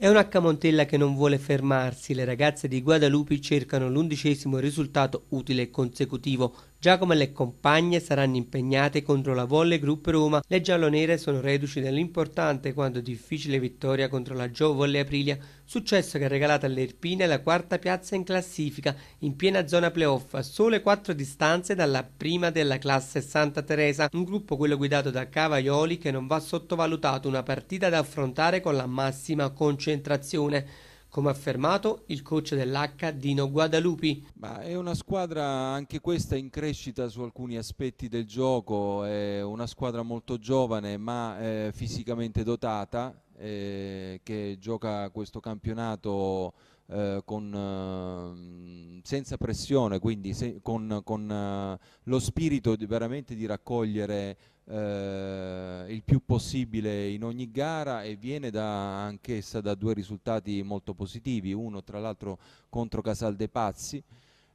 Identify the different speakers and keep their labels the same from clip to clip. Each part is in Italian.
Speaker 1: È una Camontella che non vuole fermarsi, le ragazze di Guadalupi cercano l'undicesimo risultato utile consecutivo, Giacomo e le compagne saranno impegnate contro la Volle Group Roma. Le giallonere sono reduci dell'importante quanto difficile vittoria contro la Gio Volle Aprilia, successo che ha regalato all'Erpina la quarta piazza in classifica, in piena zona playoff, a sole quattro distanze dalla prima della classe Santa Teresa, un gruppo quello guidato da Cavaioli che non va sottovalutato, una partita da affrontare con la massima concentrazione come ha affermato il coach dell'H Dino Guadalupi. Ma è una squadra anche questa in crescita su alcuni aspetti del gioco, è una
Speaker 2: squadra molto giovane ma eh, fisicamente dotata eh, che gioca questo campionato eh, con, ehm, senza pressione, quindi se, con, con eh, lo spirito di veramente di raccogliere eh, il più possibile in ogni gara e viene da, anch'essa da due risultati molto positivi, uno tra l'altro contro Casal De Pazzi,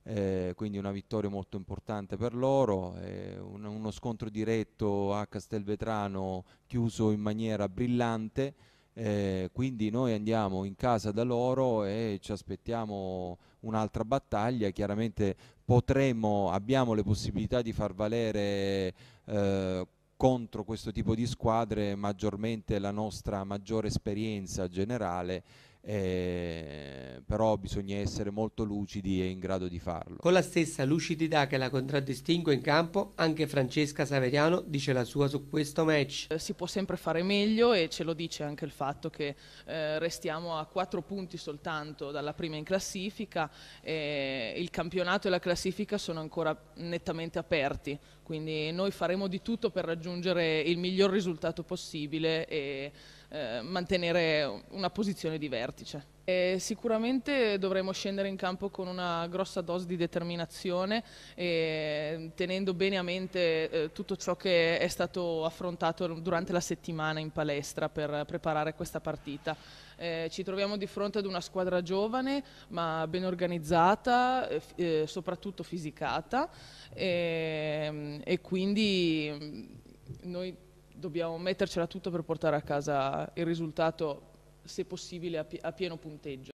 Speaker 2: eh, quindi una vittoria molto importante per loro, eh, un, uno scontro diretto a Castelvetrano chiuso in maniera brillante eh, quindi noi andiamo in casa da loro e ci aspettiamo un'altra battaglia, chiaramente potremo, abbiamo le possibilità di far valere eh, contro questo tipo di squadre maggiormente la nostra maggiore esperienza generale eh, però bisogna essere molto lucidi e in grado di farlo.
Speaker 1: Con la stessa lucidità che la contraddistingue in campo, anche Francesca Saveriano dice la sua su questo match.
Speaker 3: Eh, si può sempre fare meglio e ce lo dice anche il fatto che eh, restiamo a 4 punti soltanto dalla prima in classifica, eh, il campionato e la classifica sono ancora nettamente aperti, quindi noi faremo di tutto per raggiungere il miglior risultato possibile. E, eh, mantenere una posizione di vertice. E sicuramente dovremo scendere in campo con una grossa dose di determinazione eh, tenendo bene a mente eh, tutto ciò che è stato affrontato durante la settimana in palestra per preparare questa partita. Eh, ci troviamo di fronte ad una squadra giovane ma ben organizzata, eh, eh soprattutto fisicata ehm, e quindi mm, noi dobbiamo mettercela tutta per portare a casa il risultato, se possibile, a, pie- a pieno punteggio.